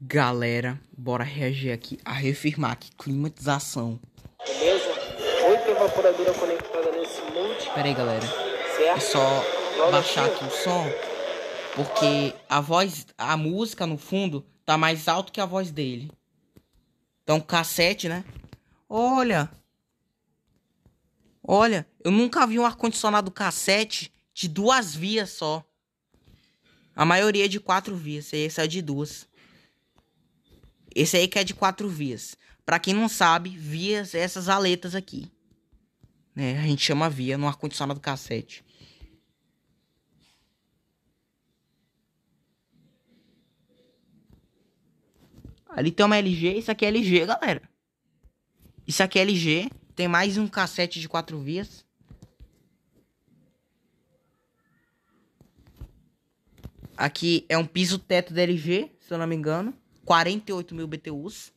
Galera, bora reagir aqui a reafirmar que climatização. Beleza? Oito evaporadora conectada nesse monte. Pera aí, galera. Certo? É só Logo baixar aqui. Assim. aqui o som, porque a voz, a música no fundo tá mais alto que a voz dele. Então, cassete, né? Olha. Olha, eu nunca vi um ar-condicionado cassete de duas vias só. A maioria é de quatro vias, esse é de duas. Esse aí que é de quatro vias. Para quem não sabe, vias é essas aletas aqui. Né? A gente chama via no ar-condicionado cassete. Ali tem uma LG, isso aqui é LG, galera. Isso aqui é LG, tem mais um cassete de quatro vias. Aqui é um piso teto da LG, se eu não me engano. 48 mil BTUs.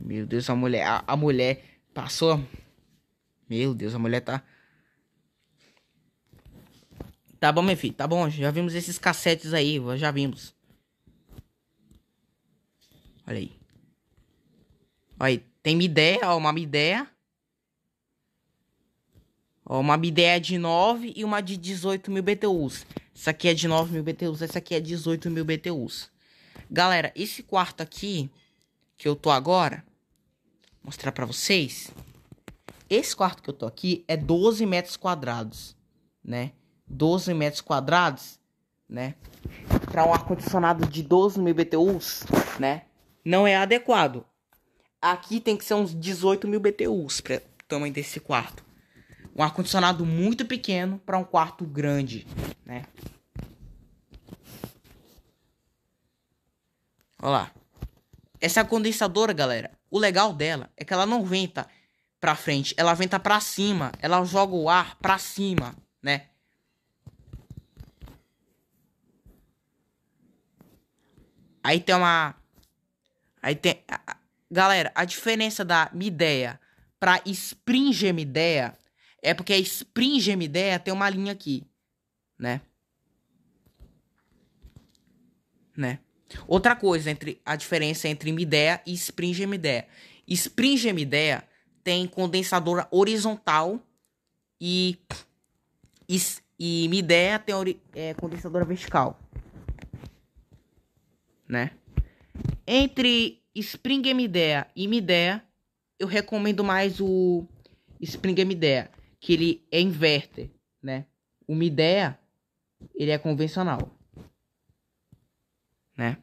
Meu Deus, a mulher, a, a mulher passou. Meu Deus, a mulher tá. Tá bom, meu filho, tá bom. Já vimos esses cassetes aí, já vimos. Olha aí. Olha aí, tem uma ideia, ó, uma ideia. Ó, uma ideia de 9 e uma de 18 mil BTUs. Essa aqui é de 9 mil BTUs, essa aqui é 18 mil BTUs. Galera, esse quarto aqui, que eu tô agora, vou mostrar pra vocês. Esse quarto que eu tô aqui é 12 metros quadrados, né? 12 metros quadrados, né? Pra um ar-condicionado de 12 mil BTUs, né? Não é adequado. Aqui tem que ser uns 18 mil BTUs para o tamanho desse quarto. Um ar-condicionado muito pequeno para um quarto grande, né? Olha lá. Essa é condensadora, galera, o legal dela é que ela não venta pra frente, ela venta pra cima, ela joga o ar pra cima, né? Aí tem uma. Aí tem. Galera, a diferença da Midea para Springemidea é porque a Springemidea tem uma linha aqui, né? Né? Outra coisa entre a diferença entre Midea e Springemidea. Springemidea tem condensadora horizontal e e, e Midea tem é, condensadora vertical, né? Entre Spring MDE e MDE, eu recomendo mais o Spring MDE, que ele é inverter, né? O MDE, ele é convencional, né?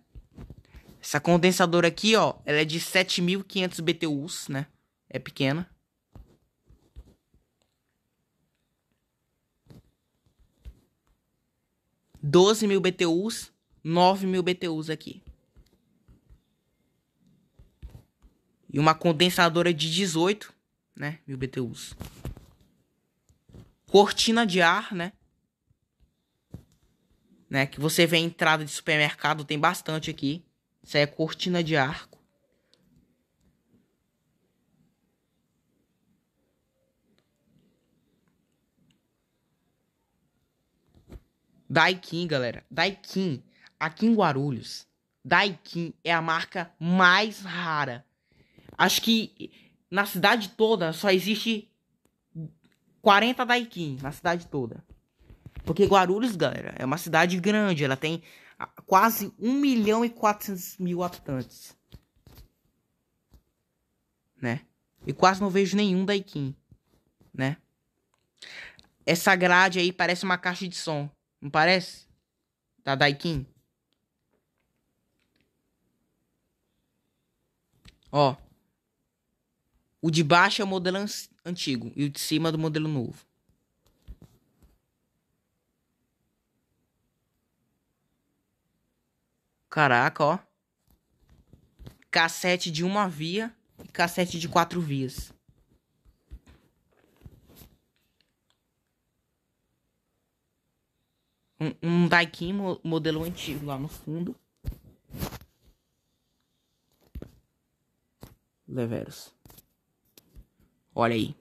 Essa condensadora aqui, ó, ela é de 7500 BTUs, né? É pequena. Doze mil BTUs, nove mil BTUs aqui. e uma condensadora de 18, né, mil BTUs. Cortina de ar, né? Né, que você vê entrada de supermercado, tem bastante aqui. Isso aí é cortina de arco. Daikin, galera. Daikin, aqui em Guarulhos, Daikin é a marca mais rara Acho que na cidade toda só existe 40 Daikin, na cidade toda. Porque Guarulhos, galera, é uma cidade grande. Ela tem ah, quase 1 milhão e 400 mil habitantes. Né? E quase não vejo nenhum Daikin. Né? Essa grade aí parece uma caixa de som. Não parece? Da Daikin. Ó. O de baixo é o modelo antigo e o de cima é do modelo novo. Caraca, ó. Cassete de uma via e cassete de quatro vias. Um, um Daikin modelo antigo lá no fundo. Leveros. Olha aí.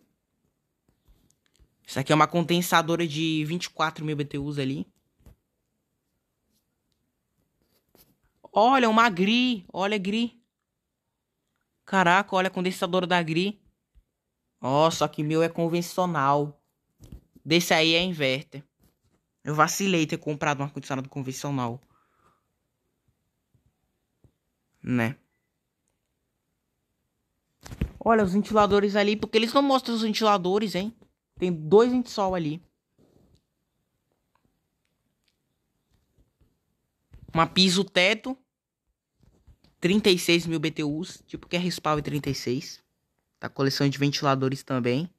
Isso aqui é uma condensadora de 24 mil BTUs ali. Olha, uma GRI. Olha, GRI. Caraca, olha a condensadora da GRI. Ó, oh, só que meu é convencional. Desse aí é inverter. Eu vacilei ter comprado um ar-condicionado convencional. Né? Olha os ventiladores ali, porque eles não mostram os ventiladores, hein? Tem dois ventiladores ali. Uma piso teto. 36 mil BTUs, tipo que é respawn 36. Tá coleção de ventiladores também.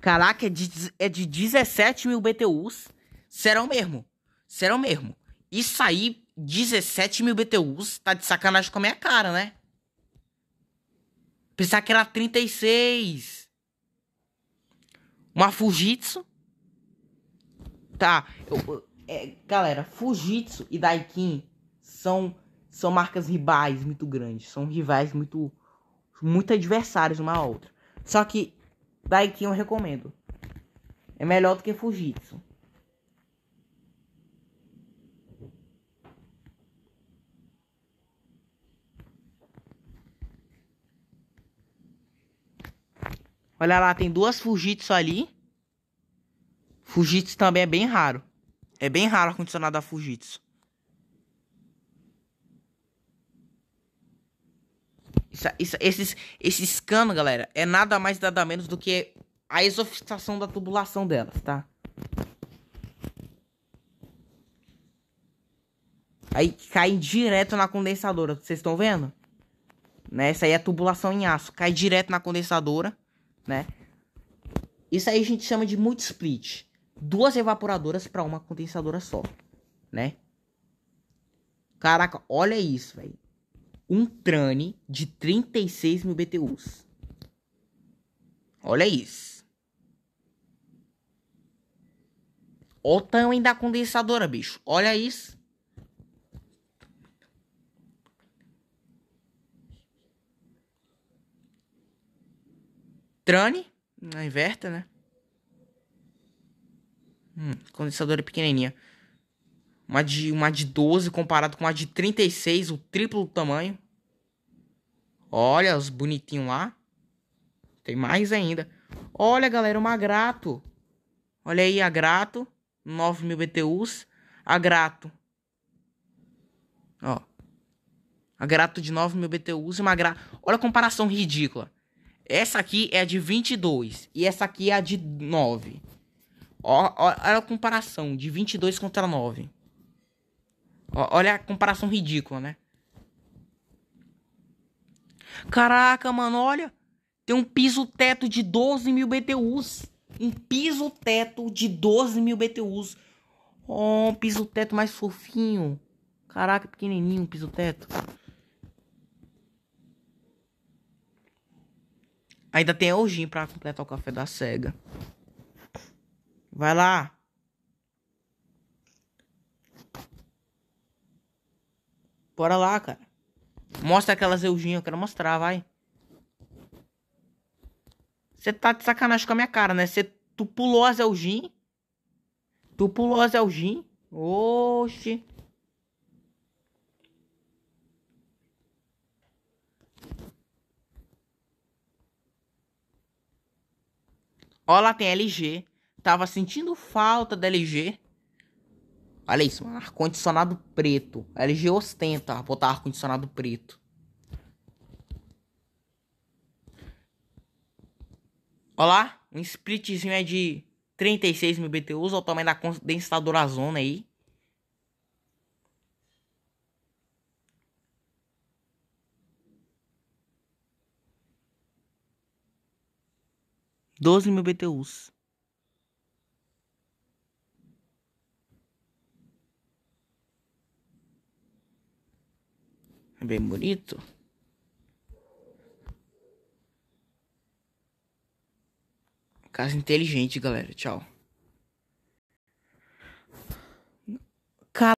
Caraca, é de, é de 17 mil BTUs. Serão mesmo. Serão mesmo. Isso aí, 17 mil BTUs, tá de sacanagem com a minha cara, né? Pensar que era 36. Uma Fujitsu. Tá. Eu, é, galera, Fujitsu e Daikin são, são marcas rivais muito grandes. São rivais muito. Muito adversários uma a outra. Só que Daikin eu recomendo. É melhor do que Fujitsu. Olha lá, tem duas Fujitsu ali. Fujitsu também é bem raro. É bem raro ar-condicionado da Fujitsu. Isso, isso, esses, esses canos, galera, é nada mais nada menos do que a exofistação da tubulação delas, tá? Aí cai direto na condensadora, vocês estão vendo? Né? Essa aí é a tubulação em aço, cai direto na condensadora né? Isso aí a gente chama de multi split Duas evaporadoras para uma condensadora só, né? Caraca, olha isso, velho. Um trane de 36 mil BTUs. Olha isso. Olha o tamanho da condensadora, bicho. Olha isso. Trane, na inverta, né? Hum, condensadora pequenininha. Uma de, uma de 12 comparado com uma de 36, o triplo do tamanho. Olha os bonitinhos lá. Tem mais ainda. Olha, galera, uma Grato. Olha aí a Grato. 9 mil BTUs. A Grato. Ó. A Grato de 9 mil BTUs e uma Grato. Olha a comparação ridícula. Essa aqui é a de 22 e essa aqui é a de 9. Ó, olha a comparação de 22 contra 9. olha a comparação ridícula, né? Caraca, mano, olha. Tem um piso teto de 12 mil BTUs. Um piso teto de 12 mil BTUs. Oh, um piso teto mais fofinho. Caraca, pequenininho um piso teto. Ainda tem elgin pra completar o café da cega. Vai lá. Bora lá, cara. Mostra aquelas euginhas, eu quero mostrar, vai. Você tá de sacanagem com a minha cara, né? Você, tu pulou as euginhas? Tu pulou as euginhas? Oxi. Ó, lá tem LG. Tava sentindo falta da LG. Olha isso, ar-condicionado preto. A LG ostenta botar ar-condicionado preto. Olha lá, um splitzinho é de 36 mil BTUs, olha o tamanho da condensadora zona aí. 12 mil BTUs. É bem bonito. Casa inteligente, galera. Tchau.